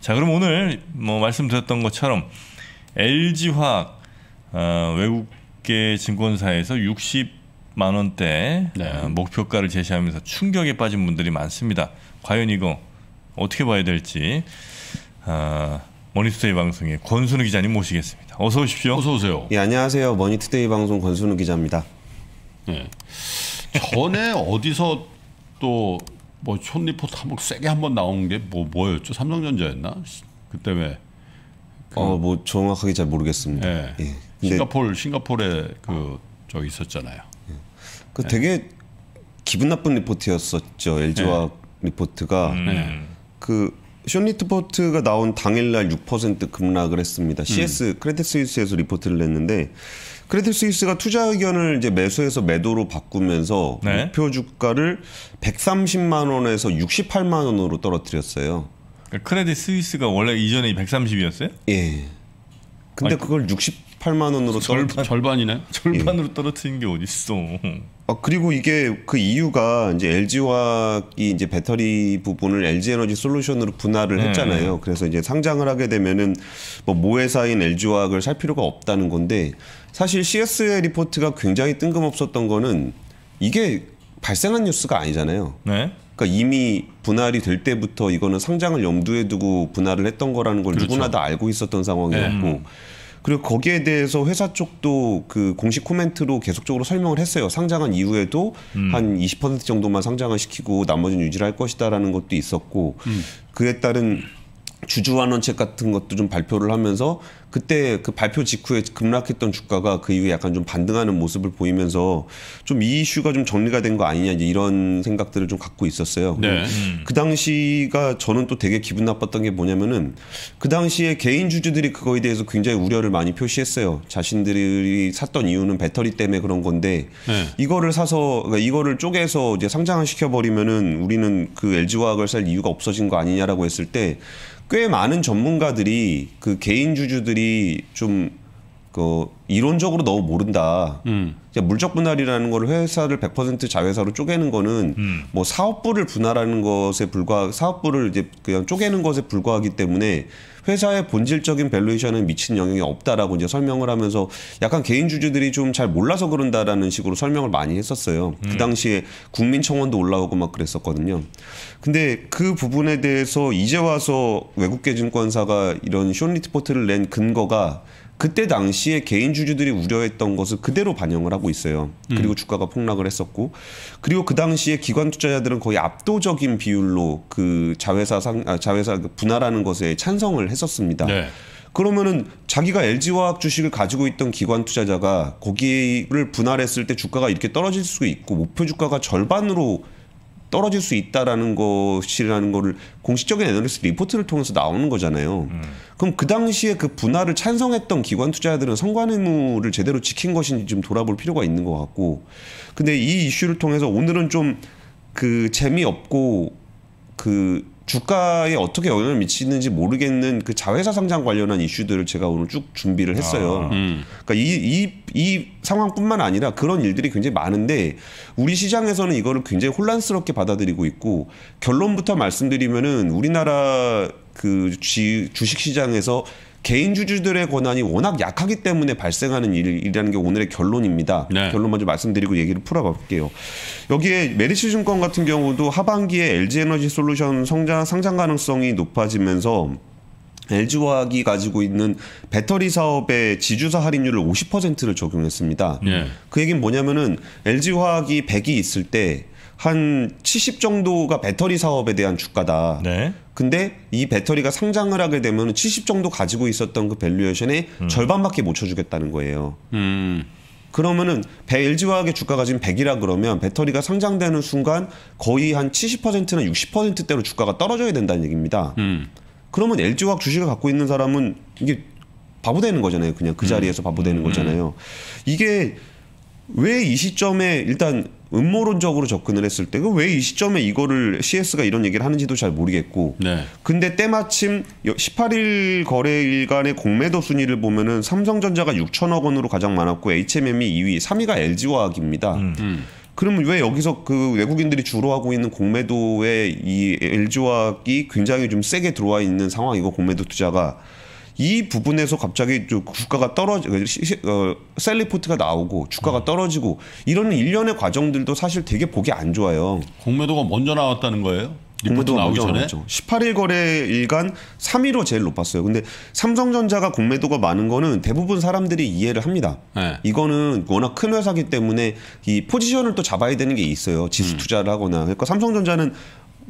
자 그럼 오늘 뭐 말씀드렸던 것처럼 LG화학 어, 외국계 증권사에서 60만 원대 네. 어, 목표가를 제시하면서 충격에 빠진 분들이 많습니다. 과연 이거 어떻게 봐야 될지 어, 머니투데이 방송의 권순우 기자님 모시겠습니다. 어서 오십시오. 어서 오세요. 예 안녕하세요. 머니투데이 방송 권순우 기자입니다. 네. 전에 어디서 또뭐 현리포트 한 번 세게 한 번 나온 게 뭐 뭐였죠? 삼성전자였나? 그때 왜? 그, 그 어뭐 정확하게 잘 모르겠습니다. 예. 예. 싱가폴 싱가폴에 그저 있었잖아요. 예. 그 되게 기분 나쁜 리포트였었죠. LG와 예. 리포트가 음. 예. 그 쇼니트포트가 나온 당일날 6% 급락을 했습니다. CS 음. 크레딧 스위스에서 리포트를 냈는데 크레딧 스위스가 투자 의견을 이제 매수에서 매도로 바꾸면서 네. 목표 주가를 130만 원에서 68만 원으로 떨어뜨렸어요. 그러니까 크레딧 스위스가 원래 이전에 130이었어요? 예. 근데 아니, 그걸 68만 원으로 절, 떨 절반이네. 절반으로 예. 떨어뜨린 게 어디 있어? 아 그리고 이게 그 이유가 이제 LG화학이 이제 배터리 부분을 LG 에너지 솔루션으로 분할을 네. 했잖아요. 네. 그래서 이제 상장을 하게 되면은 뭐 모회사인 LG화학을 살 필요가 없다는 건데 사실 CS의 리포트가 굉장히 뜬금없었던 거는 이게 발생한 뉴스가 아니잖아요. 네. 그러니까 이미 분할이 될 때부터 이거는 상장을 염두에 두고 분할을 했던 거라는 걸 그렇죠. 누구나 다 알고 있었던 상황이었고 네. 그리고 거기에 대해서 회사 쪽도 그 공식 코멘트로 계속적으로 설명을 했어요. 상장한 이후에도 음. 한20% 정도만 상장을 시키고 나머지는 유지를 할 것이다라는 것도 있었고 음. 그에 따른 주주환원 책 같은 것도 좀 발표를 하면서 그때 그 발표 직후에 급락했던 주가가 그 이후에 약간 좀 반등하는 모습을 보이면서 좀이 이슈가 좀 정리가 된 거 아니냐 이제 이런 생각들을 좀 갖고 있었어요. 네. 음. 그 당시가 저는 또 되게 기분 나빴던 게 뭐냐면은 그 당시에 개인 주주들이 그거에 대해서 굉장히 우려를 많이 표시했어요. 자신들이 샀던 이유는 배터리 때문에 그런 건데 네. 이거를 사서 그러니까 이거를 쪼개서 이제 상장을 시켜버리면은 우리는 그 LG 화학을 살 이유가 없어진 거 아니냐라고 했을 때꽤 많은 전문가들이 그 개인 주주들이 좀그 이론적으로 너무 모른다. 음. 물적 분할이라는 걸 회사를 100% 자회사로 쪼개는 거는 음. 뭐 사업부를 분할하는 것에 불과 사업부를 이제 그냥 쪼개는 것에 불과하기 때문에 회사의 본질적인 밸류에이션에 미친 영향이 없다라고 이제 설명을 하면서 약간 개인 주주들이 좀 잘 몰라서 그런다라는 식으로 설명을 많이 했었어요. 그 음. 그 당시에 국민청원도 올라오고 막 그랬었거든요. 근데 그 부분에 대해서 이제 와서 외국계 증권사가 이런 쇼니트포트를낸 근거가 그때 당시에 개인 주주들이 우려했던 것을 그대로 반영을 하고 있어요. 음. 그리고 음. 주가가 폭락을 했었고, 그리고 그 당시에 기관 투자자들은 거의 압도적인 비율로 그 자회사 상 아, 자회사 그 분할하는 것에 찬성을 했었습니다. 네. 그러면은 자기가 LG화학 주식을 가지고 있던 기관 투자자가 거기를 분할했을 때 주가가 이렇게 떨어질 수 있고 목표 주가가 절반으로 떨어질 수 있다라는 것이라는 거를 공식적인 애널리스트 리포트를 통해서 나오는 거잖아요. 음. 그럼 그 당시에 그 분할을 찬성했던 기관 투자자들은 선관 의무를 제대로 지킨 것인지 좀 돌아볼 필요가 있는 것 같고, 근데 이 이슈를 통해서 오늘은 좀 그 재미없고 그 주가에 어떻게 영향을 미치는지 모르겠는 그 자회사 상장 관련한 이슈들을 제가 오늘 쭉 준비를 했어요. 아, 음. 그러니까 이, 이, 이 상황뿐만 아니라 그런 일들이 굉장히 많은데 우리 시장에서는 이거를 굉장히 혼란스럽게 받아들이고 있고 결론부터 말씀드리면은 우리나라 그 주식 시장에서 개인 주주들의 권한이 워낙 약하기 때문에 발생하는 일이라는 게 오늘의 결론입니다. 네. 결론 먼저 말씀드리고 얘기를 풀어볼게요. 여기에 메리츠 증권 같은 경우도 하반기에 LG 에너지 솔루션 성장 상장 가능성이 높아지면서 LG화학이 가지고 있는 배터리 사업의 지주사 할인율을 50%를 적용했습니다. 네. 그 얘기는 뭐냐면은 LG화학이 100이 있을 때 한70 정도가 배터리 사업에 대한 주가다. 네. 근데 이 배터리가 상장을 하게 되면 70 정도 가지고 있었던 그 밸류에이션의 음. 절반밖에 못 쳐주겠다는 거예요. 음. 그러면은 배 LG화학의 주가가 지금 100이라 그러면 배터리가 상장되는 순간 거의 한 70%나 60%대로 주가가 떨어져야 된다는 얘기입니다. 음. 그러면 LG화학 주식을 갖고 있는 사람은 이게 바보 되는 거잖아요. 그냥 그 자리에서 음. 바보 되는 음. 거잖아요. 이게 왜 이 시점에 일단 음모론적으로 접근을 했을 때왜 이 시점에 이거를 CS가 이런 얘기를 하는지도 잘 모르겠고 네. 근데 때마침 18일 거래일간의 공매도 순위를 보면은 삼성전자가 6천억 원으로 가장 많았고 HMM이 2위, 3위가 LG화학입니다. 음. 음. 그러면 왜 여기서 그 외국인들이 주로 하고 있는 공매도에 이 LG화학이 굉장히 좀 세게 들어와 있는 상황이고 공매도 투자가 이 부분에서 갑자기 주가가 떨어지 그 어, 셀리포트가 나오고 주가가 음. 떨어지고 이런 일련의 과정들도 사실 되게 보기 안 좋아요. 공매도가 먼저 나왔다는 거예요? 공매도가 나오기 전에 나왔죠. 18일 거래일간 3위로 제일 높았어요. 근데 삼성전자가 공매도가 많은 거는 대부분 사람들이 이해를 합니다. 네. 이거는 워낙 큰 회사기 때문에 이 포지션을 또 잡아야 되는 게 있어요. 지수 음. 투자를 하거나 그러니까 삼성전자는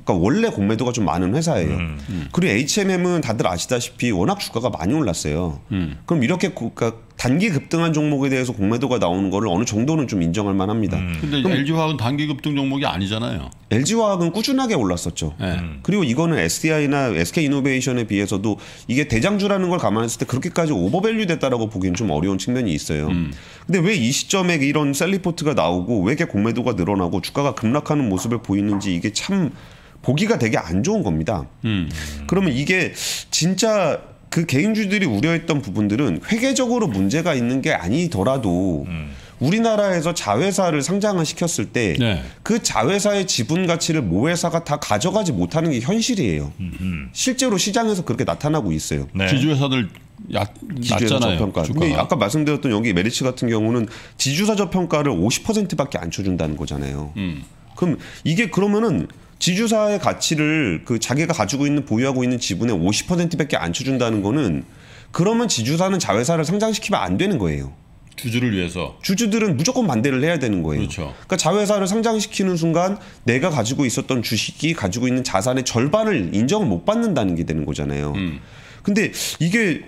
그러니까 원래 공매도가 좀 많은 회사예요. 음. 음, 그리고 H&M은 다들 아시다시피 워낙 주가가 많이 올랐어요. 음. 그럼 이렇게 그러니까 단기 급등한 종목에 대해서 공매도가 나오는 거를 어느 정도는 좀 인정할 만합니다. 그런데 음. LG화학은 단기 급등 종목이 아니잖아요. LG화학은 꾸준하게 올랐었죠. 네. 그리고 이거는 SDI나 SK이노베이션에 비해서도 이게 대장주라는 걸 감안했을 때 그렇게까지 오버밸류 됐다라고 보기엔 좀 어려운 측면이 있어요. 음. 근데 왜 이 시점에 이런 셀리포트가 나오고 왜 이렇게 공매도가 늘어나고 주가가 급락하는 모습을 보이는지 이게 참 보기가 되게 안 좋은 겁니다. 음. 그러면 이게 진짜 그 개인주들이 우려했던 부분들은 회계적으로 문제가 있는 게 아니더라도 음. 우리나라에서 자회사를 상장을 시켰을 때그 네. 그 자회사의 지분 가치를 모회사가 다 가져가지 못하는 게 현실이에요. 음흠. 실제로 시장에서 그렇게 나타나고 있어요. 네. 지주회사들 야, 지주회사 낮잖아요, 저평가 근데 네, 아까 말씀드렸던 여기 메리츠 같은 경우는 지주사 저평가를 50%밖에 안 쳐준다는 거잖아요. 음. 그럼 이게 그러면은 지주사의 가치를 그 자기가 가지고 있는 보유하고 있는 지분의 50%밖에 안 쳐준다는 거는 그러면 지주사는 자회사를 상장시키면 안 되는 거예요. 주주를 위해서 주주들은 무조건 반대를 해야 되는 거예요. 그렇죠. 그러니까 자회사를 상장시키는 순간 내가 가지고 있었던 주식이 가지고 있는 자산의 절반을 인정을 못 받는다는 게 되는 거잖아요. 음. 근데 이게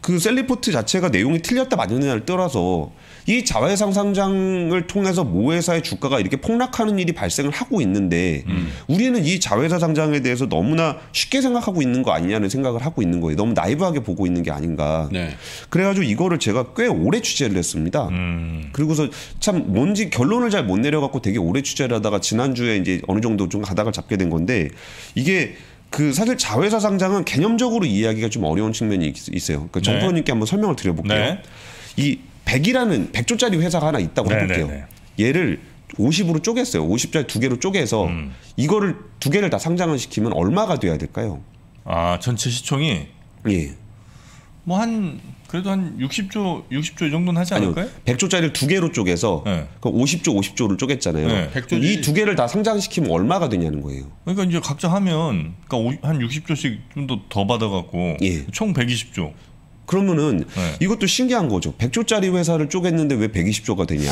그 셀리포트 자체가 내용이 틀렸다 맞느냐를 떠나서 이자회사 상장을 통해서 모 회사의 주가가 이렇게 폭락하는 일이 발생을 하고 있는데 음. 우리는 이 자회사 상장에 대해서 너무나 쉽게 생각하고 있는 거 아니냐는 생각을 하고 있는 거예요. 너무 나이브하게 보고 있는 게 아닌가. 네. 그래가지고 이거를 제가 꽤 오래 취재를 했습니다. 음. 그리고서 참 뭔지 결론을 잘 못 내려갖고 되게 오래 취재를 하다가 지난주에 이제 어느 정도 좀 가닥을 잡게 된 건데 이게 그 사실 자회사 상장은 개념적으로 이해하기가 좀 어려운 측면이 있, 어요 그러니까 네. 정표님께 한번 설명을 드려볼게요. 네. 이 백이라는백조짜리 회사가 하나 있다고 네, 해볼게요. 네, 네. 얘를 오십으로 쪼갰어요. 오십짜리두 개로 쪼개서 음. 이거를 두 개를 다 상장을 시키면 얼마가 돼야 될까요? 아 전체 시총이 예. 뭐 한 그래도 한 육십 조 육십 조이 정도는 하지 않을까요? 백조짜리를두 개로 쪼개서 네. 그럼 오십조오십조를 쪼갰잖아요. 네, 이두 개를 다 상장시키면 얼마가 되냐는 거예요. 그러니까 이제 각자 하면 그러니까 한 육십 조씩 좀 더 더 받아 갖고 예. 총 백이십 조 그러면은 네. 이것도 신기한 거죠. 100조짜리 회사를 쪼갰는데 왜 120조가 되냐.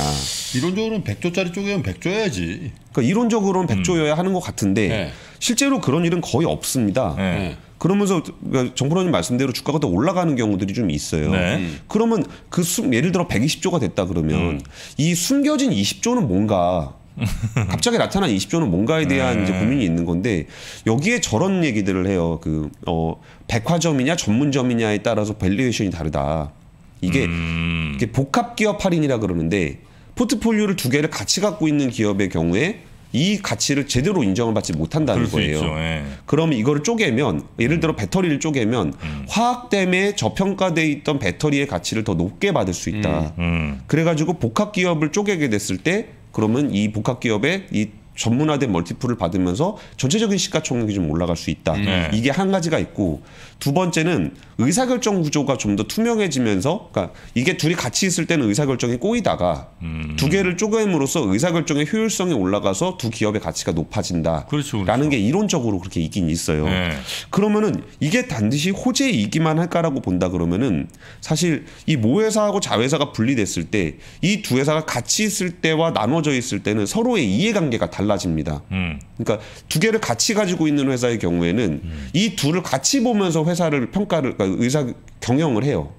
이론적으로는 100조짜리 쪼개면 100조여야지. 그러니까 이론적으로는 100조여야 음. 하는 것 같은데 네. 실제로 그런 일은 거의 없습니다. 네. 그러면서 그러니까 정부로님 말씀대로 주가가 더 올라가는 경우들이 좀 있어요. 네. 음. 그러면 그 수, 예를 들어 120조가 됐다 그러면 음. 이 숨겨진 20조는 뭔가 갑자기 나타난 20조는 뭔가에 대한 이제 네. 고민이 있는 건데 여기에 저런 얘기들을 해요. 그어 백화점이냐 전문점이냐에 따라서 밸류에이션이 다르다. 이게 음. 복합 기업 할인이라 그러는데 포트폴리오를 두 개를 같이 갖고 있는 기업의 경우에 이 가치를 제대로 인정을 받지 못한다는 거예요. 있죠, 예. 그러면 이거를 쪼개면 예를 들어 음. 배터리를 쪼개면 음. 화학 때문에 저평가돼 있던 배터리의 가치를 더 높게 받을 수 있다. 음, 음. 그래가지고 복합 기업을 쪼개게 됐을 때 그러면 이 복합기업의 이 전문화된 멀티플을 받으면서 전체적인 시가총액이 좀 올라갈 수 있다. 음. 네. 이게 한 가지가 있고 두 번째는 의사결정 구조가 좀 더 투명해지면서 그러니까 이게 둘이 같이 있을 때는 의사결정이 꼬이다가 음. 두 개를 쪼개임으로써 의사결정의 효율성이 올라가서 두 기업의 가치가 높아진다. 그렇죠, 그렇죠. 라는 게 이론적으로 그렇게 있긴 있어요. 네. 그러면은 이게 단지 호재이기만 할까라고 본다 그러면은 사실 이 모회사하고 자회사가 분리됐을 때 이 두 회사가 같이 있을 때와 나눠져 있을 때는 서로의 이해관계가 달 달라집니다. 음. 그러니까 두 개를 같이 가지고 있는 회사의 경우에는 음. 이 둘을 같이 보면서 회사를 평가를 그러니까 의사 경영을 해요.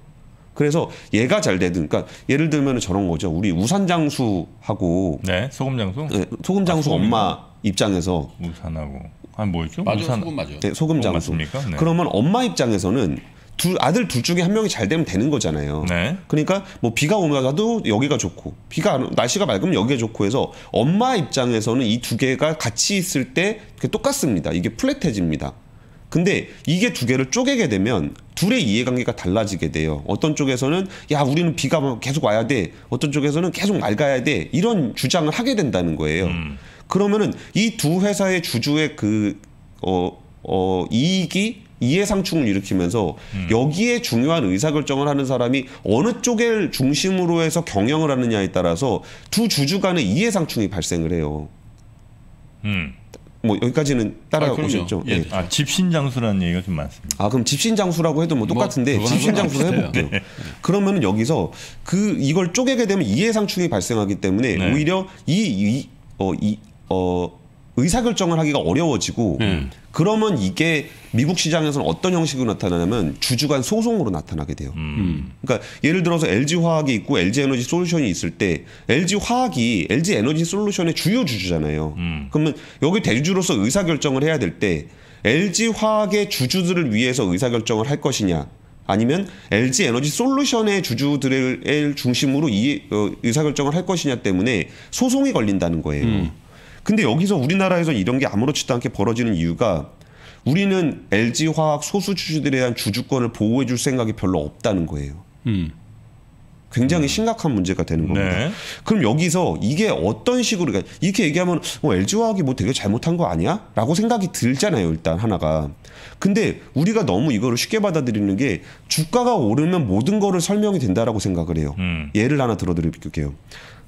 그래서 얘가 잘 되든 그러니까 예를 들면 저런 거죠. 우리 우산 장수하고 네, 소금 장수? 네, 소금 장수 아, 엄마 입장에서 우산하고 한 아, 뭐였죠? 맞아, 우산. 소금 맞아. 네, 소금 어, 장수. 어, 네. 그러면 엄마 입장에서는 둘 아들 둘 중에 한 명이 잘 되면 되는 거잖아요. 네. 그러니까 뭐 비가 오면라도 여기가 좋고 비가 안, 날씨가 맑으면 여기가 좋고 해서 엄마 입장에서는 이 두 개가 같이 있을 때 똑같습니다. 이게 플랫해집니다. 근데 이게 두 개를 쪼개게 되면 둘의 이해관계가 달라지게 돼요. 어떤 쪽에서는 야 우리는 비가 계속 와야 돼. 어떤 쪽에서는 계속 맑아야 돼. 이런 주장을 하게 된다는 거예요. 음. 그러면은 이 두 회사의 주주의 그 어, 어, 이익이 이해상충을 일으키면서 음. 여기에 중요한 의사결정을 하는 사람이 어느 쪽을 중심으로 해서 경영을 하느냐에 따라서 두 주주 간의 이해상충이 발생을 해요. 음. 뭐 여기까지는 따라오셨죠? 아, 예. 예. 아, 집신장수라는 얘기가 좀 많습니다. 아 그럼 집신장수라고 해도 뭐, 뭐 똑같은데 뭐, 집신장수로 해볼게요. 네. 그러면 여기서 그 이걸 쪼개게 되면 이해상충이 발생하기 때문에 네. 오히려 이, 이, 어, 이, 어, 의사결정을 하기가 어려워지고 음. 그러면 이게 미국 시장에서는 어떤 형식으로 나타나냐면 주주간 소송으로 나타나게 돼요. 음. 그러니까 예를 들어서 LG 화학이 있고 LG 에너지 솔루션이 있을 때 LG 화학이 LG 에너지 솔루션의 주요 주주잖아요. 음. 그러면 여기 대주주로서 의사 결정을 해야 될 때 LG 화학의 주주들을 위해서 의사 결정을 할 것이냐 아니면 LG 에너지 솔루션의 주주들을 중심으로 이 어, 의사 결정을 할 것이냐 때문에 소송이 걸린다는 거예요. 음. 근데 여기서 우리나라에서 이런 게 아무렇지도 않게 벌어지는 이유가 우리는 LG 화학 소수 주주들에 대한 주주권을 보호해 줄 생각이 별로 없다는 거예요. 음. 굉장히 음. 심각한 문제가 되는 겁니다. 네. 그럼 여기서 이게 어떤 식으로 그러니까 이렇게 얘기하면 어, 뭐 LG화학이 뭐 되게 잘못한 거 아니야? 라고 생각이 들잖아요. 일단 하나가. 근데 우리가 너무 이거를 쉽게 받아들이는 게 주가가 오르면 모든 거를 설명이 된다라고 생각을 해요. 음. 예를 하나 들어드릴게요.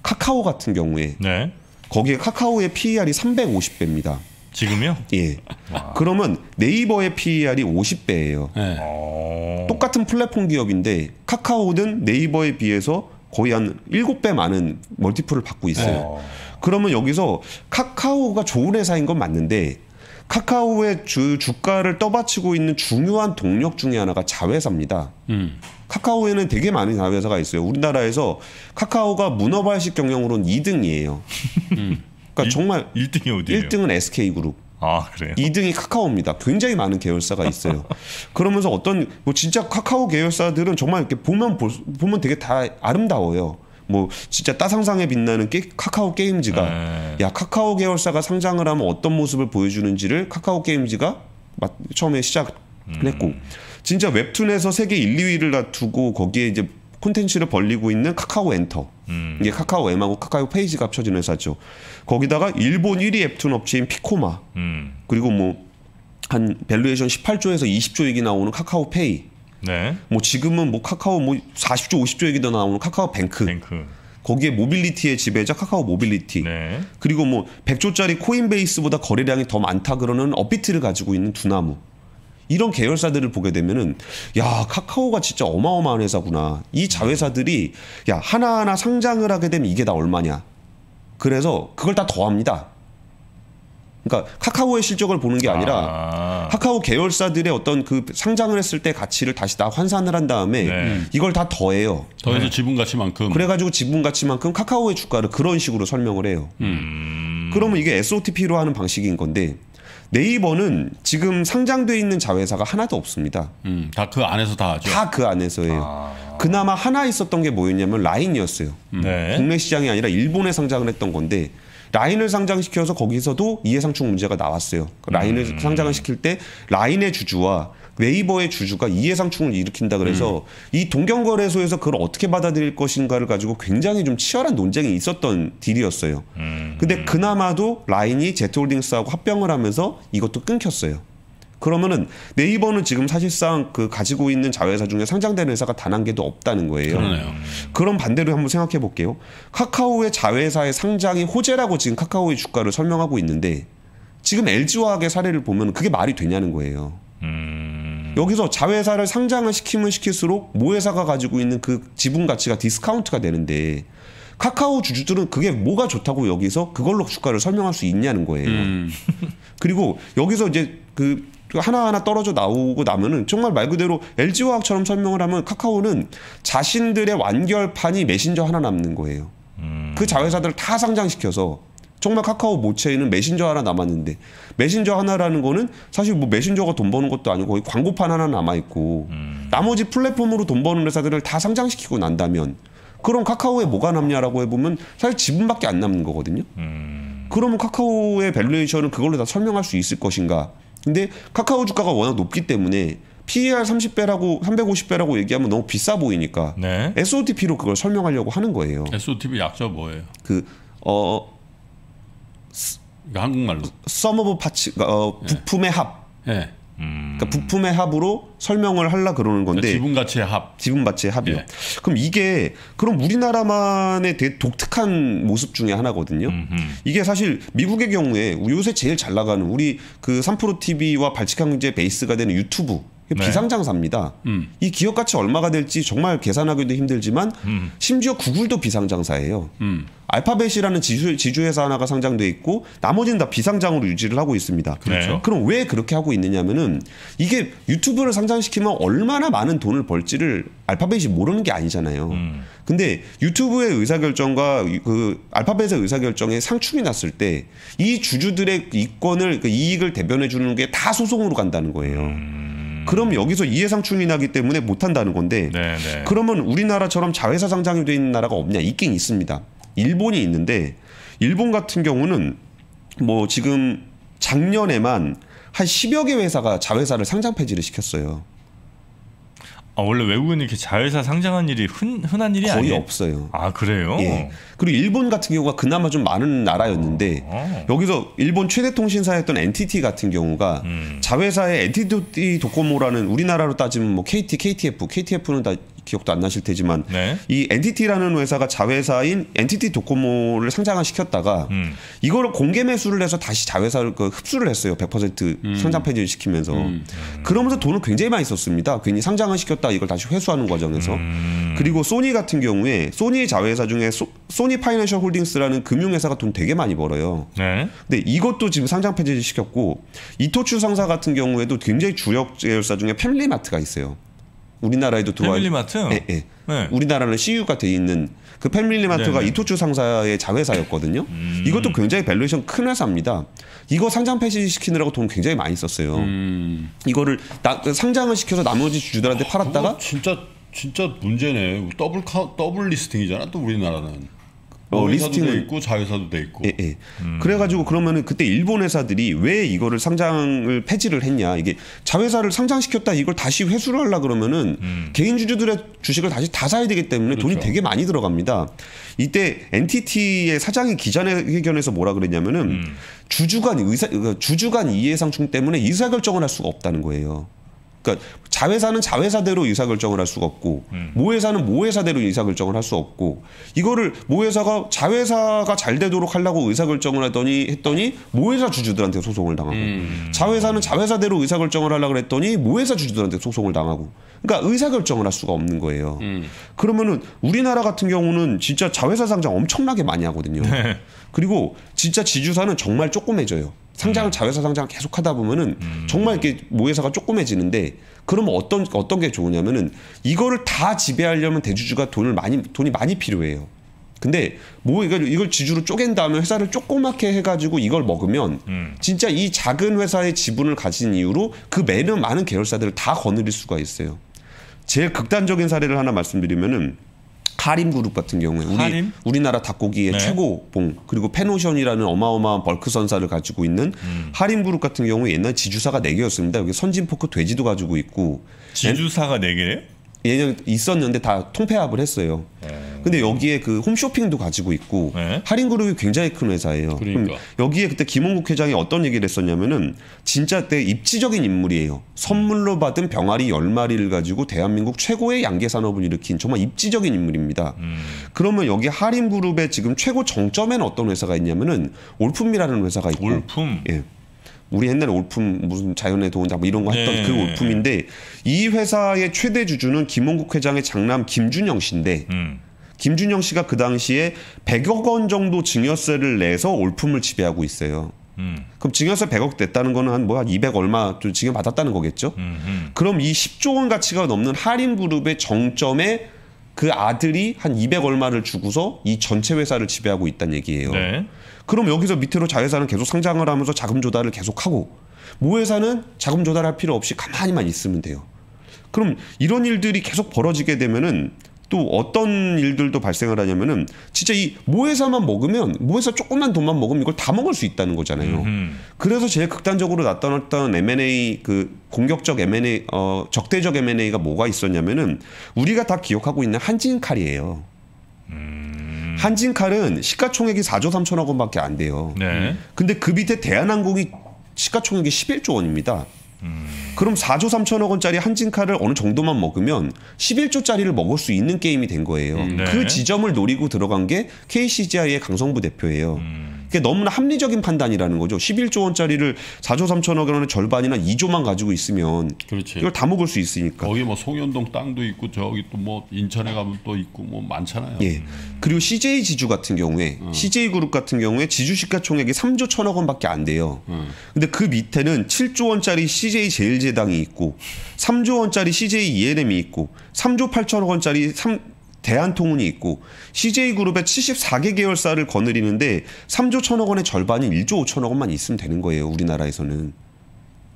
카카오 같은 경우에 네. 거기에 카카오의 PER이 350배입니다. 지금요? 예. 와. 그러면 네이버의 PER이 50배예요. 네. 어. 똑같은 플랫폼 기업인데 카카오는 네이버에 비해서 거의 한 7배 많은 멀티플을 받고 있어요. 네. 그러면 여기서 카카오가 좋은 회사인 건 맞는데 카카오의 주, 주가를 떠받치고 있는 중요한 동력 중의 하나가 자회사입니다. 음. 카카오에는 되게 많은 자회사가 있어요. 우리나라에서 카카오가 문어발식 경영으로는 2등이에요. 그러니까 1, 정말 1등이 어디예요? 1등은 SK 그룹. 아, 그래요? 2등이 카카오입니다. 굉장히 많은 계열사가 있어요. 그러면서 어떤 뭐 진짜 카카오 계열사들은 정말 이렇게 보면 볼, 보면 되게 다 아름다워요. 뭐 진짜 따상상에 빛나는 게 카카오 게임즈가 에이. 네. 야 카카오 계열사가 상장을 하면 어떤 모습을 보여주는지를 카카오 게임즈가 처음에 시작했고 음. 진짜 웹툰에서 세계 1, 2위를 다투고 거기에 이제 콘텐츠를 벌리고 있는 카카오 엔터. 음. 이게 카카오 M하고 카카오 페이지가 합쳐진 회사죠. 거기다가 일본 1위 웹툰 업체인 피코마. 음. 그리고 뭐 한 밸류에이션 18조에서 20조 얘기 나오는 카카오 페이. 네. 뭐 지금은 뭐 카카오 뭐 40조 50조 얘기 더 나오는 카카오 뱅크. 뱅크. 거기에 모빌리티의 지배자 카카오 모빌리티 네. 그리고 뭐 100조짜리 코인베이스보다 거래량이 더 많다 그러는 업비트를 가지고 있는 두나무 이런 계열사들을 보게 되면은 야 카카오가 진짜 어마어마한 회사구나 이 자회사들이 야 하나하나 상장을 하게 되면 이게 다 얼마냐 그래서 그걸 다 더합니다 그러니까 카카오의 실적을 보는 게 아니라 아. 카카오 계열사들의 어떤 그 상장을 했을 때 가치를 다시 다 환산을 한 다음에 네. 이걸 다 더해요. 더해서 네. 지분 가치만큼. 그래가지고 지분 가치만큼 카카오의 주가를 그런 식으로 설명을 해요. 음. 그러면 이게 SOTP로 하는 방식인 건데 네이버는 지금 상장돼 있는 자회사가 하나도 없습니다. 음, 다 그 안에서 다 하죠. 다 그 안에서예요. 아... 그나마 하나 있었던 게 뭐였냐면 라인이었어요. 음. 네. 네. 국내 시장이 아니라 일본에 상장을 했던 건데 라인을 상장시켜서 거기서도 이해상충 문제가 나왔어요. 그 라인을 음. 상장을 시킬 때 라인의 주주와 네이버의 주주가 이해상충을 일으킨다 그래서 음. 이 동경거래소에서 그걸 어떻게 받아들일 것인가를 가지고 굉장히 좀 치열한 논쟁이 있었던 딜이었어요. 음. 근데 그나마도 라인이 제트홀딩스하고 합병을 하면서 이것도 끊겼어요. 그러면은 네이버는 지금 사실상 그 가지고 있는 자회사 중에 상장된 회사가 단 한 개도 없다는 거예요. 그러네요. 그럼 반대로 한번 생각해 볼게요. 카카오의 자회사의 상장이 호재라고 지금 카카오의 주가를 설명하고 있는데 지금 LG화학의 사례를 보면 그게 말이 되냐는 거예요. 음. 여기서 자회사를 상장을 시키면 시킬수록 모회사가 가지고 있는 그 지분 가치가 디스카운트가 되는데 카카오 주주들은 그게 뭐가 좋다고 여기서 그걸로 주가를 설명할 수 있냐는 거예요. 음... 그리고 여기서 이제 그 하나하나 떨어져 나오고 나면은 정말 말 그대로 LG화학처럼 설명을 하면 카카오는 자신들의 완결판이 메신저 하나 남는 거예요. 음... 그 자회사들을 다 상장시켜서 정말 카카오 모체에는 메신저 하나 남았는데 메신저 하나라는 거는 사실 뭐 메신저가 돈 버는 것도 아니고 거의 광고판 하나 남아 있고 음. 나머지 플랫폼으로 돈 버는 회사들을 다 상장시키고 난다면 그럼 카카오에 뭐가 남냐라고 해보면 사실 지분밖에 안 남는 거거든요. 음. 그러면 카카오의 밸류에이션은 그걸로 다 설명할 수 있을 것인가? 근데 카카오 주가가 워낙 높기 때문에 PER 30배라고 350배라고 얘기하면 너무 비싸 보이니까 네. SOTP로 그걸 설명하려고 하는 거예요. SOTP 약자 뭐예요? 그어 그러니 한국말로 썸오브 파츠 그, 어, 부품의 합. 예. 음... 그러니까 부품의 합으로 설명을 하려 그러는 그러니까 건데 지분 가치의 합. 지분 가치의 합이요. 예. 그럼 이게 그럼 우리나라만의 되게 독특한 모습 중에 하나거든요. 음흠. 이게 사실 미국의 경우에 요새 제일 잘 나가는 우리 그3프로 TV와 발칙한 경제 베이스가 되는 유튜브 네. 비상장사입니다. 음. 이 기업 가치 얼마가 될지 정말 계산하기도 힘들지만 음. 심지어 구글도 비상장사예요. 음. 알파벳이라는 지주, 지주회사 하나가 상장돼 있고 나머지는 다 비상장으로 유지를 하고 있습니다. 그렇죠. 네. 그럼 왜 그렇게 하고 있느냐면은 이게 유튜브를 상장시키면 얼마나 많은 돈을 벌지를 알파벳이 모르는 게 아니잖아요. 음. 근데 유튜브의 의사결정과 그 알파벳의 의사결정에 상충이 났을 때 이 주주들의 이권을 그 이익을 대변해 주는 게 다 소송으로 간다는 거예요. 음. 그럼 여기서 이해상충이 나기 때문에 못한다는 건데 네네. 네. 그러면 우리나라처럼 자회사 상장이 돼 있는 나라가 없냐 있긴 있습니다. 일본이 있는데 일본 같은 경우는 뭐 지금 작년에만 한 10여 개 회사가 자회사를 상장 폐지를 시켰어요. 아, 원래 외국인 이렇게 자회사 상장한 일이 흔, 흔한 일이 거의 아니에요? 없어요. 아 그래요? 예. 그리고 일본 같은 경우가 그나마 좀 많은 나라였는데 아. 여기서 일본 최대 통신사였던 NTT 같은 경우가 음. 자회사의 NTT 도코모라는 우리나라로 따지면 뭐 KT, KTF, KTF는 다 기억도 안 나실 테지만 네. 이 엔티티라는 회사가 자회사인 엔티티 도코모를 상장화 시켰다가 음. 이거를 공개 매수를 해서 다시 자회사를 그 흡수를 했어요. 100% 음. 상장 폐지를 시키면서 음. 그러면서 돈을 굉장히 많이 썼습니다. 괜히 상장화 시켰다 이걸 다시 회수하는 과정에서 음. 그리고 소니 같은 경우에 소니 자회사 중에 소, 니 파이낸셜 홀딩스라는 금융회사가 돈 되게 많이 벌어요. 네. 근데 이것도 지금 상장 폐지를 시켰고 이토추 상사 같은 경우에도 굉장히 주력 계열사 중에 패리마트가 있어요. 우리나라에도 들어와 패밀리마트? 예, 예. 네. 우리나라는 CU가 돼 있는 그 패밀리마트가 네네. 이토추 상사의 자회사였거든요. 음. 이것도 굉장히 밸류에이션 큰 회사입니다. 이거 상장 폐지시키느라고 돈 굉장히 많이 썼어요. 음. 이거를 나, 그 상장을 시켜서 나머지 주주들한테 아, 팔았다가 진짜 진짜 문제네. 더블 카, 더블 리스팅이잖아. 또 우리나라는. 어, 뭐 리스팅은 있고 자회사도 돼 있고. 예, 예. 음. 그래가지고 그러면은 그때 일본 회사들이 왜 이거를 상장을 폐지를 했냐 이게 자회사를 상장시켰다 이걸 다시 회수를 하려 그러면은 음. 개인 주주들의 주식을 다시 다 사야 되기 때문에 그렇죠. 돈이 되게 많이 들어갑니다. 이때 NTT의 사장이 기자회견에서 뭐라 그랬냐면은 음. 주주간 의사 그 주주간 이해상충 때문에 의사결정을 할 수가 없다는 거예요. 그러니까 자회사는 자회사대로 이사 결정을 할 수가 없고 음. 모회사는 모회사대로 이사 결정을 할 수 없고 이거를 모회사가 자회사가 잘 되도록 하려고 의사 결정을 하더니 했더니 모회사 주주들한테 소송을 당하고 음. 자회사는 자회사대로 의사 결정을 하려고 했더니 모회사 주주들한테 소송을 당하고 그러니까 의사 결정을 할 수가 없는 거예요. 음. 그러면은 우리나라 같은 경우는 진짜 자회사 상장 엄청나게 많이 하거든요. 네. 그리고 진짜 지주사는 정말 조그매져요. 상장을 자회사 상장 계속 하다 보면은 음. 정말 이렇게 모회사가 조그매지는데 그러면 어떤 어떤 게 좋으냐면은 이거를 다 지배하려면 대주주가 돈을 많이 돈이 많이 필요해요. 근데 뭐 이걸 이걸 지주로 쪼갠 다음에 회사를 조그맣게 해가지고 이걸 먹으면 음. 진짜 이 작은 회사의 지분을 가진 이유로 그 매년 많은 계열사들을 다 거느릴 수가 있어요. 제일 극단적인 사례를 하나 말씀드리면은 하림 그룹 같은 경우에 우리 하림? 우리나라 닭고기의 네. 최고봉 그리고 페노션이라는 어마어마한 벌크 선사를 가지고 있는 음. 하림 그룹 같은 경우 에 옛날 지주사가 4개였습니다. 여기 선진 포크 돼지도 가지고 있고 지주사가 4개예요? 예전 있었는데 다 통폐합을 했어요. 음. 근데 여기에 그 홈쇼핑도 가지고 있고 네? 할인그룹이 굉장히 큰 회사예요. 그러니까. 여기에 그때 김홍국 회장이 어떤 얘기를 했었냐면은 진짜 때 입지적인 인물이에요. 선물로 받은 병아리 열마리를 가지고 대한민국 최고의 양계 산업을 일으킨 정말 입지적인 인물입니다. 음. 그러면 여기 할인그룹의 지금 최고 정점에는 어떤 회사가 있냐면은 올품이라는 회사가 있고 올품? 예. 우리 옛날에 올품 무슨 자연에 도원자 뭐 이런 거 했던 네. 그 올품인데 이 회사의 최대 주주는 김홍국 회장의 장남 김준영 씨인데 음. 김준영 씨가 그 당시에 100억 원 정도 증여세를 내서 올품을 지배하고 있어요. 음. 그럼 증여세 100억 됐다는 거는 한 뭐야 200 얼마 증여 받았다는 거겠죠. 음흠. 음. 그럼 이 10조 원 가치가 넘는 할인 그룹의 정점에 그 아들이 한 200 얼마를 주고서 이 전체 회사를 지배하고 있다는 얘기예요. 네. 그럼 여기서 밑으로 자회사는 계속 성장을 하면서 자금 조달을 계속하고 모회사는 자금 조달할 필요 없이 가만히만 있으면 돼요. 그럼 이런 일들이 계속 벌어지게 되면은 또 어떤 일들도 발생을 하냐면은 진짜 이 모회사만 먹으면 모회사 조금만 돈만 먹으면 이걸 다 먹을 수 있다는 거잖아요. 음흠. 그래서 제일 극단적으로 나타났던 M&A 그 공격적 M&A 어 적대적 M&A가 뭐가 있었냐면은 우리가 다 기억하고 있는 한진칼이에요. 음. 음. 한진칼은 시가총액이 4조 3천억 원밖에 안 돼요. 네. 근데 그 밑에 대한항공이 시가총액이 11조 원입니다. 음. 그럼 4조 3천억 원짜리 한진칼을 어느 정도만 먹으면 11조짜리를 먹을 수 있는 게임이 된 거예요. 음. 네. 그 지점을 노리고 들어간 게 KCGI의 강성부 대표예요. 음. 그게 너무나 합리적인 판단이라는 거죠. 11조 원짜리를 4조 3천억 원의 절반이나 2조만 가지고 있으면 그렇지. 이걸 다 먹을 수 있으니까. 거기 뭐 송현동 땅도 있고 저기 또 뭐 인천에 가면 또 있고 뭐 많잖아요. 예. 그리고 CJ 지주 같은 경우에 음. CJ 그룹 같은 경우에 지주 시가총액이 3조 1천억 원밖에 안 돼요. 음. 근데 그 밑에는 7조 원짜리 CJ 제일재당이 있고 3조 원짜리 CJ ENM이 있고 3조 8천억 원짜리 3 대한통운이 있고 CJ그룹의 74개 계열사를 거느리는데 3조 천억 원의 절반인 1조 5천억 원만 있으면 되는 거예요. 우리나라에서는.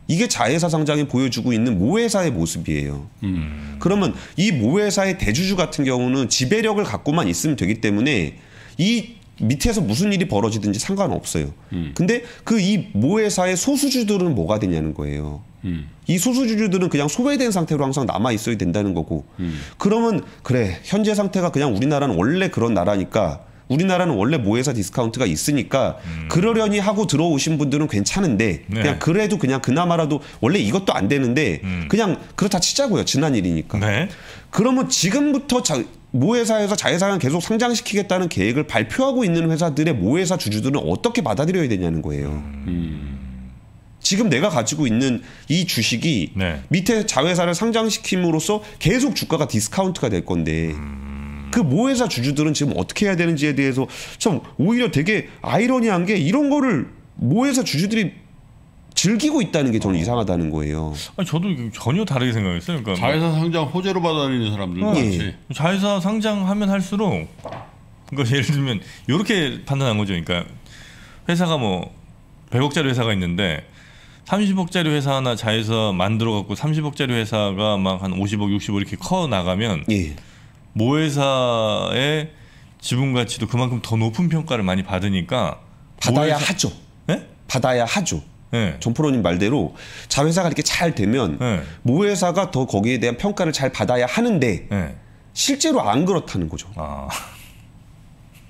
이게 자회사 상장이 보여주고 있는 모회사의 모습이에요. 음. 그러면 이 모회사의 대주주 같은 경우는 지배력을 갖고만 있으면 되기 때문에 이 밑에서 무슨 일이 벌어지든지 상관없어요. 음. 근데 그 이 모회사의 소수주들은 뭐가 되냐는 거예요. 이소수주주들은 그냥 소외된 상태로 항상 남아 있어야 된다는 거고 음. 그러면 그래 현재 상태가 그냥 우리나라는 원래 그런 나라니까 우리나라는 원래 모회사 디스카운트가 있으니까 음. 그러려니 하고 들어오신 분들은 괜찮은데 네. 그냥 그래도 그냥 그나마라도 원래 이것도 안 되는데 음. 그냥 그렇다 치자고요 지난 일이니까 네. 그러면 지금부터 자, 모회사에서 자회사를 계속 상장시키겠다는 계획을 발표하고 있는 회사들의 모회사 주주들은 어떻게 받아들여야 되냐는 거예요 음. 지금 내가 가지고 있는 이 주식이 네. 밑에 자회사를 상장시킴으로써 계속 주가가 디스카운트가 될 건데 음... 그 모회사 주주들은 지금 어떻게 해야 되는지에 대해서 참 오히려 되게 아이러니한 게 이런 거를 모회사 주주들이 즐기고 있다는 게 저는 어. 이상하다는 거예요. 아니, 저도 전혀 다르게 생각했어요. 그러니까 뭐 자회사 상장 호재로 받아들이는 사람들 어. 많지. 예. 자회사 상장하면 할수록 그러니까 예를 들면 이렇게 판단한 거죠. 그러니까 회사가 뭐 100억짜리 회사가 있는데 30억짜리 회사 하나 자회사 만들어 갖고 30억짜리 회사가 막 한 50억, 60억 이렇게 커 나가면 예. 모 회사의 지분 가치도 그만큼 더 높은 평가를 많이 받으니까 받아야 회사... 하죠. 네? 받아야 하죠. 네. 예. 정프로님 말대로 자회사가 이렇게 잘 되면 네. 예. 모 회사가 더 거기에 대한 평가를 잘 받아야 하는데 실제로 안 그렇다는 거죠. 아.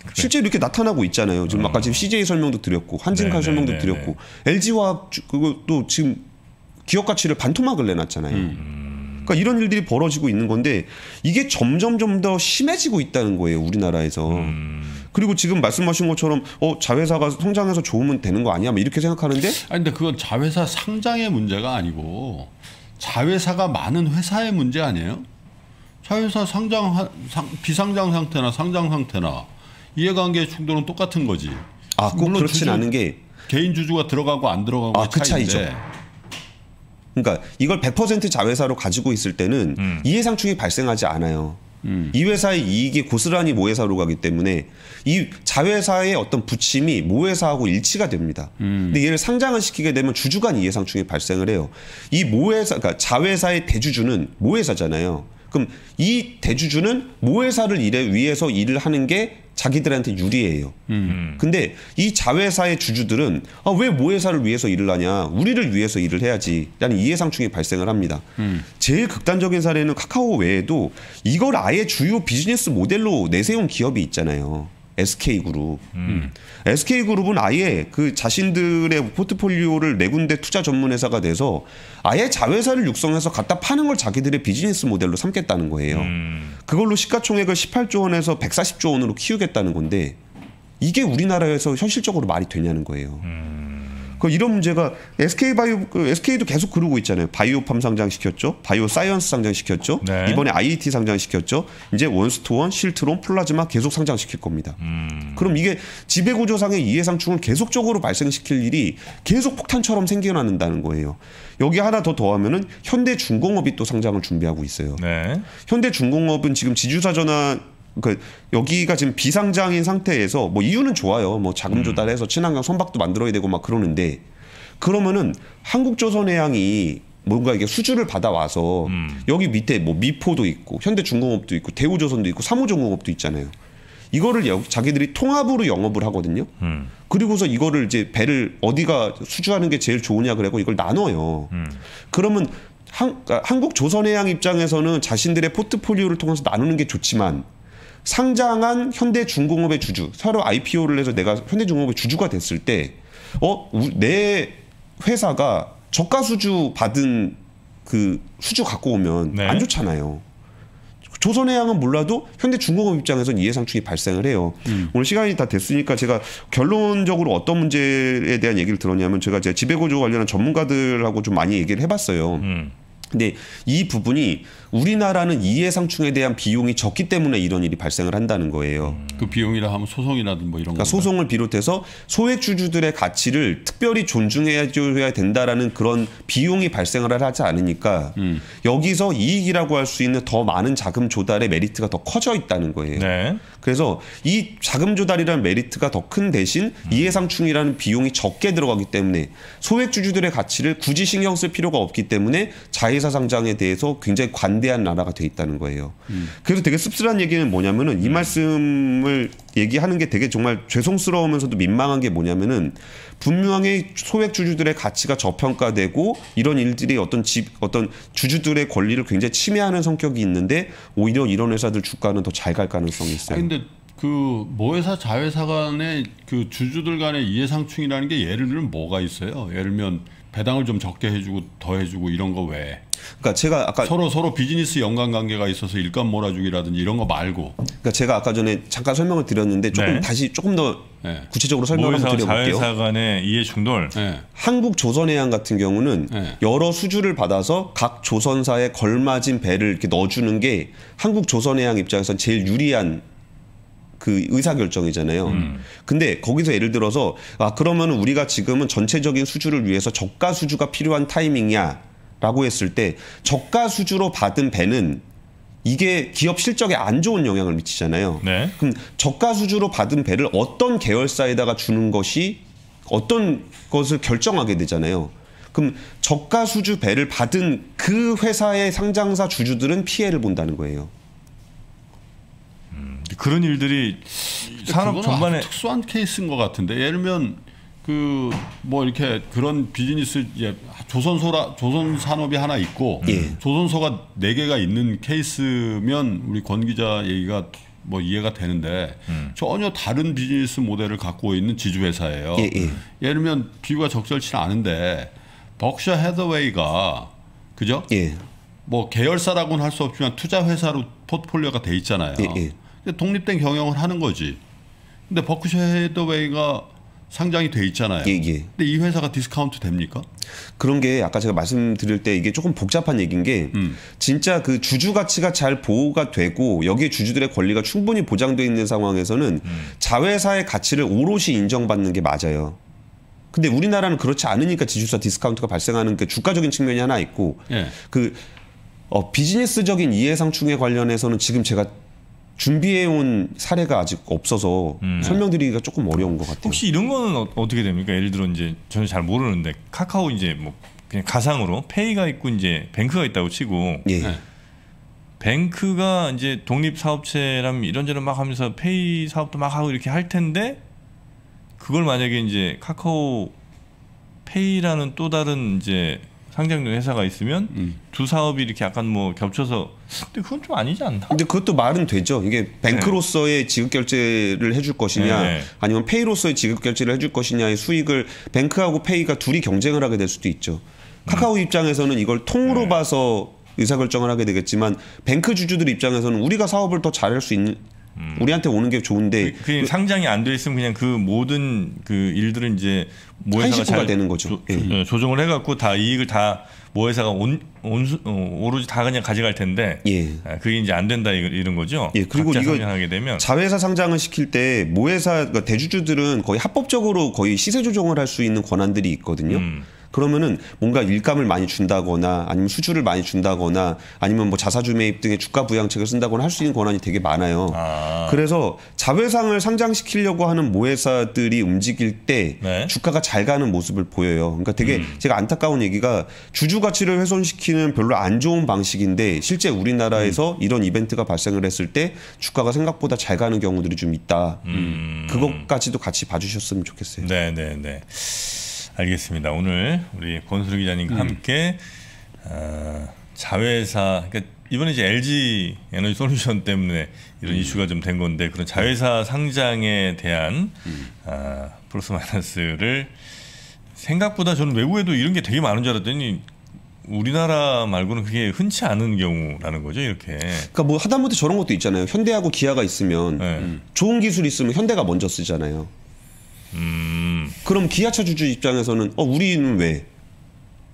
그래. 네. 실제로 이렇게 나타나고 있잖아요. 지금 음. 아까 지금 CJ 설명도 드렸고 한진칼 네, 네, 설명도 네, 드렸고 네. LG화학 그것도 지금 기업 가치를 반토막을 내놨잖아요. 음. 그러니까 이런 일들이 벌어지고 있는 건데 이게 점점점 더 심해지고 있다는 거예요. 우리나라에서. 음. 그리고 지금 말씀하신 것처럼 어 자회사가 성장해서 좋으면 되는 거 아니야? 뭐 이렇게 생각하는데 아니 근데 그건 자회사 상장의 문제가 아니고 자회사가 많은 회사의 문제 아니에요? 자회사 상장 상, 비상장 상태나 상장 상태나 이해관계 충돌은 똑같은 거지. 아, 꼭 그렇진 않은 게 개인 주주가 들어가고 안 들어가고 아, 그 차이죠. 그러니까 이걸 100% 자회사로 가지고 있을 때는 음. 이해상충이 발생하지 않아요. 음. 이 회사의 이익이 고스란히 모회사로 가기 때문에 이 자회사의 어떤 부침이 모회사하고 일치가 됩니다. 음. 근데 얘를 상장을 시키게 되면 주주간 이해상충이 발생을 해요. 이 모회사, 그러니까 자회사의 대주주는 모회사잖아요. 그럼 이 대주주는 모회사를 일해 위해서 일을 하는 게 자기들한테 유리해요. 음. 근데 이 자회사의 주주들은 아, 왜 모회사를 위해서 일을 하냐, 우리를 위해서 일을 해야지라는 이해상충이 발생을 합니다. 음. 제일 극단적인 사례는 카카오 외에도 이걸 아예 주요 비즈니스 모델로 내세운 기업이 있잖아요. SK그룹. 음. SK그룹은 아예 그 자신들의 포트폴리오를 네 군데 투자 전문 회사가 돼서 아예 자회사를 육성해서 갖다 파는 걸 자기들의 비즈니스 모델로 삼겠다는 거예요. 음. 그걸로 시가총액을 18조 원에서 140조 원으로 키우겠다는 건데 이게 우리나라에서 현실적으로 말이 되냐는 거예요. 음. 그 이런 문제가 SK 바이오 그 SK도 계속 그러고 있잖아요. 바이오팜 상장 시켰죠. 바이오 사이언스 상장 시켰죠. 네. 이번에 IET 상장 시켰죠. 이제 원스토원, 실트론, 플라즈마 계속 상장 시킬 겁니다. 음. 그럼 이게 지배 구조상의 이해상충을 계속적으로 발생시킬 일이 계속 폭탄처럼 생겨나는다는 거예요. 여기 하나 더 더하면은 현대중공업이 또 상장을 준비하고 있어요. 네. 현대중공업은 지금 지주사 전환 그 여기가 지금 비상장인 상태에서 뭐 이유는 좋아요. 뭐 자금 음. 조달해서 친환경 선박도 만들어야 되고 막 그러는데 그러면은 한국조선해양이 뭔가 이게 수주를 받아와서 음. 여기 밑에 뭐 미포도 있고 현대중공업도 있고 대우조선도 있고 삼호중공업도 있잖아요. 이거를 여, 자기들이 통합으로 영업을 하거든요. 음. 그리고서 이거를 이제 배를 어디가 수주하는 게 제일 좋으냐 그래고 이걸 나눠요. 음. 그러면 한, 그러니까 한국 조선해양 입장에서는 자신들의 포트폴리오를 통해서 나누는 게 좋지만 상장한 현대중공업의 주주 서로 IPO를 해서 내가 현대중공업의 주주가 됐을 때어내 회사가 저가 수주 받은 그 수주 갖고 오면 네. 안 좋잖아요. 조선해양은 몰라도 현대중공업 입장에선 이해상충이 발생을 해요. 음. 오늘 시간이 다 됐으니까 제가 결론적으로 어떤 문제에 대한 얘기를 들었냐면 제가 제 지배구조 관련한 전문가들하고 좀 많이 얘기를 해봤어요. 음. 근데 이 부분이 우리나라는 이해상충에 대한 비용이 적기 때문에 이런 일이 발생을 한다는 거예요. 그 비용이라 하면 소송이라든 뭐 이런 그러니까 소송을 비롯해서 소액주주들의 가치를 특별히 존중해줘야 된다라는 그런 비용이 발생을 하지 않으니까 음. 여기서 이익이라고 할 수 있는 더 많은 자금 조달의 메리트가 더 커져 있다는 거예요. 네. 그래서 이 자금 조달이라는 메리트가 더 큰 대신 음. 이해상충이라는 비용이 적게 들어가기 때문에 소액주주들의 가치를 굳이 신경 쓸 필요가 없기 때문에 자회사 상장에 대해서 굉장히 관 관대한 나라가 돼 있다는 거예요. 음. 그래서 되게 씁쓸한 얘기는 뭐냐면은 이 음. 말씀을 얘기하는 게 되게 정말 죄송스러우면서도 민망한 게 뭐냐면은 분명히 소액 주주들의 가치가 저평가되고 이런 일들이 어떤 집 어떤 주주들의 권리를 굉장히 침해하는 성격이 있는데 오히려 이런 회사들 주가는 더 잘 갈 가능성이 있어요. 아, 근데 그 모회사 자회사 간의 그 주주들 간의 이해상충이라는 게 예를 들면 뭐가 있어요? 예를 들면 배당을 좀 적게 해주고 더 해주고 이런 거 외에 그러니까 제가 아까 서로 서로 비즈니스 연관 관계가 있어서 일감 몰아주기라든지 이런 거 말고. 그러니까 제가 아까 전에 잠깐 설명을 드렸는데 조금 네. 다시 조금 더 네. 구체적으로 설명을 한번 드려볼게요. 사회사 간의 이해 충돌. 네. 한국 조선해양 같은 경우는 네. 여러 수주를 받아서 각 조선사에 걸맞은 배를 이렇게 넣어주는 게 한국 조선해양 입장에선 제일 유리한 그 의사 결정이잖아요. 음. 근데 거기서 예를 들어서 아 그러면 우리가 지금은 전체적인 수주를 위해서 저가 수주가 필요한 타이밍이야. 라고 했을 때 저가 수주로 받은 배는 이게 기업 실적에 안 좋은 영향을 미치잖아요. 네. 그럼 저가 수주로 받은 배를 어떤 계열사에다가 주는 것이 어떤 것을 결정하게 되잖아요. 그럼 저가 수주 배를 받은 그 회사의 상장사 주주들은 피해를 본다는 거예요. 음, 그런 일들이 산업 전반에 특수한 케이스인 것 같은데 예를 들그뭐 이렇게 그런 비즈니스 조선소라 조선산업이 하나 있고 예. 조선소가 네 개가 있는 케이스면 우리 권 기자 얘기가 뭐 이해가 되는데 음. 전혀 다른 비즈니스 모델을 갖고 있는 지주회사예요. 예, 예. 예를 들면 비유가 적절치 않은데 버크셔 헤더웨이가 그죠? 예. 뭐 계열사라고는 할 수 없지만 투자 회사로 포트폴리오가 돼 있잖아요. 예, 예. 독립된 경영을 하는 거지. 근데 버크셔 헤더웨이가 상장이 돼 있잖아요. 예, 예. 근데 이 회사가 디스카운트 됩니까? 그런 게 아까 제가 말씀드릴 때 이게 조금 복잡한 얘기인 게 음. 진짜 그 주주 가치가 잘 보호가 되고 여기에 주주들의 권리가 충분히 보장돼 있는 상황에서는 음. 자회사의 가치를 오롯이 인정받는 게 맞아요. 근데 우리나라는 그렇지 않으니까 지주사 디스카운트가 발생하는 그 주가적인 측면이 하나 있고 예. 그 어, 비즈니스적인 이해상충에 관련해서는 지금 제가 준비해온 사례가 아직 없어서 음. 설명드리기가 조금 어려운 것 같아요. 혹시 이런 거는 어, 떻게 됩니까? 그러니까 예를 들어 이제 저는 잘 모르는데 카카오 이제 뭐 그냥 가상으로 페이가 있고 이제 뱅크가 있다고 치고 예. 네. 뱅크가 이제 독립 사업체라면 이런저런 막 하면서 페이 사업도 막 하고 이렇게 할 텐데 그걸 만약에 이제 카카오 페이라는 또 다른 이제 상장된 회사가 있으면 음. 두 사업이 이렇게 약간 뭐 겹쳐서 근데 그건 좀 아니지 않나? 근데 그것도 말은 되죠. 이게 뱅크로서의 네. 지급 결제를 해줄 것이냐, 네, 네. 아니면 페이로서의 지급 결제를 해줄 것이냐의 수익을 뱅크하고 페이가 둘이 경쟁을 하게 될 수도 있죠. 카카오 음. 입장에서는 이걸 통으로 네. 봐서 의사결정을 하게 되겠지만 뱅크 주주들 입장에서는 우리가 사업을 더 잘할 수 있는 음. 우리한테 오는 게 좋은데 그, 그 상장이 안 돼 있으면 그냥 그 모든 그 일들은 이제 모회사가 잘 되는 거죠. 조, 예. 예. 조정을 해갖고 다 이익을 다 모회사가 온, 온 어, 오로지 다 그냥 가져갈 텐데 예. 아, 그게 이제 안 된다 이런 거죠. 예. 그리고 이거 하게 되면 자회사 상장을 시킬 때 모회사 그러니까 대주주들은 거의 합법적으로 거의 시세 조정을 할 수 있는 권한들이 있거든요. 음. 그러면은 뭔가 일감을 많이 준다거나 아니면 수주를 많이 준다거나 아니면 뭐 자사주 매입 등의 주가 부양책을 쓴다거나 할 수 있는 권한이 되게 많아요. 아. 그래서 자회상을 상장시키려고 하는 모회사들이 움직일 때 네. 주가가 잘 가는 모습을 보여요. 그러니까 되게 음. 제가 안타까운 얘기가 주주 가치를 훼손시키는 별로 안 좋은 방식인데 실제 우리나라에서 음. 이런 이벤트가 발생을 했을 때 주가가 생각보다 잘 가는 경우들이 좀 있다. 음. 그것까지도 같이 봐주셨으면 좋겠어요. 네, 네, 네. 알겠습니다. 오늘 우리 권수리 기자님과 음. 함께 어, 자회사 그러니까 이번에 이제 LG 에너지 솔루션 때문에 이런 음. 이슈가 좀 된 건데 그런 자회사 상장에 대한 음. 어, 플러스 마이너스를 생각보다 저는 외국에도 이런 게 되게 많은 줄 알았더니 우리나라 말고는 그게 흔치 않은 경우라는 거죠 이렇게. 그러니까 뭐 하다못해 저런 것도 있잖아요. 현대하고 기아가 있으면 네. 좋은 기술 이 있으면 현대가 먼저 쓰잖아요. 음. 그럼 기아차 주주 입장에서는 어 우리는 왜?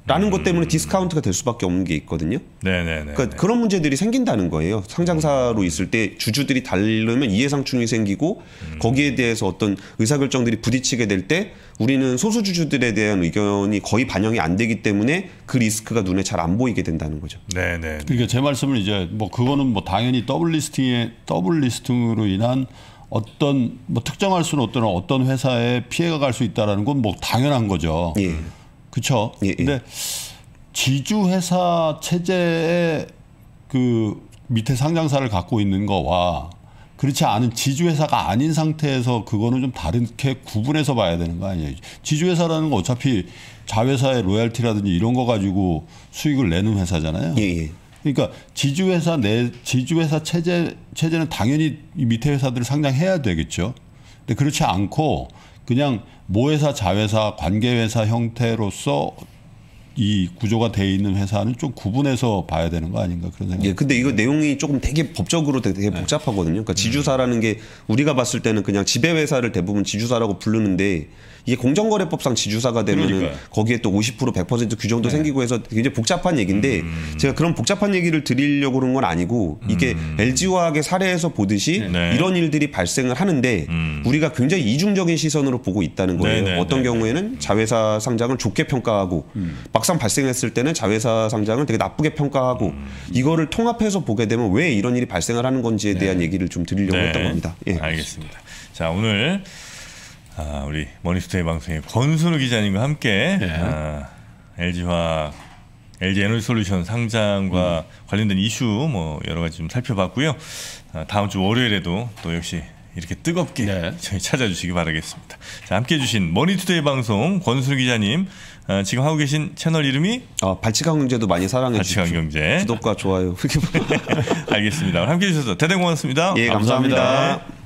라는 음. 것 때문에 디스카운트가 될 수밖에 없는 게 있거든요. 네네네. 그러니까 그런 문제들이 생긴다는 거예요. 상장사로 있을 때 주주들이 달르면 이해상충이 생기고 음. 거기에 대해서 어떤 의사결정들이 부딪히게 될 때 우리는 소수 주주들에 대한 의견이 거의 반영이 안 되기 때문에 그 리스크가 눈에 잘 안 보이게 된다는 거죠. 네네. 그러니까 제말씀은 이제 뭐 그거는 뭐 당연히 더블 리스팅의 더블 리스팅으로 인한 어떤 뭐 특정할 수는 없더 어떤 회사에 피해가 갈 수 있다라는 건 뭐 당연한 거죠. 예. 그렇죠. 예, 예. 근데 지주 회사 체제의 그 밑에 상장사를 갖고 있는 거와 그렇지 않은 지주회사가 아닌 상태에서 그거는 좀 다르게 구분해서 봐야 되는 거 아니에요. 지주회사라는 건 어차피 자회사의 로열티라든지 이런 거 가지고 수익을 내는 회사잖아요. 예, 예. 그러니까 지주회사 내 지주회사 체제 체제는 당연히 밑에 회사들을 상장해야 되겠죠. 근데 그렇지 않고 그냥 모회사 자회사 관계회사 형태로서 이 구조가 돼 있는 회사는 좀 구분해서 봐야 되는 거 아닌가 그런 생각이. 예, 근데 이거 내용이 조금 되게 법적으로 되게 네. 복잡하거든요. 그러니까 음. 지주사라는 게 우리가 봤을 때는 그냥 지배회사를 대부분 지주사라고 부르는데 이게 공정거래법상 지주사가 되면 은 거기에 또 50% 100% 규정도 네. 생기고 해서 굉장히 복잡한 얘기인데 음. 제가 그런 복잡한 얘기를 드리려고 그런 건 아니고 이게 음. LG화학의 사례에서 보듯이 네. 네 이런 일들이 발생을 하는데 음. 우리가 굉장히 이중적인 시선으로 보고 있다는 거예요. 네네. 네, 어떤 네네. 네. 경우에는 자회사 상장을 좋게 평가하고 음. 막상 발생했을 때는 자회사 상장을 되게 나쁘게 평가하고 음. 이거를 통합해서 보게 되면 왜 이런 일이 발생을 하는 건지에 대한 얘기를 좀 드리려고 했던 겁니다. 예. 알겠습니다. 자 오늘 아, 우리 머니스테이 방송에 권순우 기자님과 함께 예. 아, LG화 LG 에너지 솔루션 상장과 음. 관련된 이슈 뭐 여러 가지 좀 살펴봤고요. 아, 다음 주 월요일에도 또 역시 이렇게 뜨겁게 네. 저희 찾아주시기 바라겠습니다. 자, 함께 해주신 머니투데이 방송 권순우 기자님 어, 지금 하고 계신 채널 이름이 어, 아, 발치강 경제도 많이 사랑해 주시고 발칙한 경제 구독과 좋아요 알겠습니다. 함께 해주셔서 대단히 고맙습니다. 예 감사합니다. 감사합니다.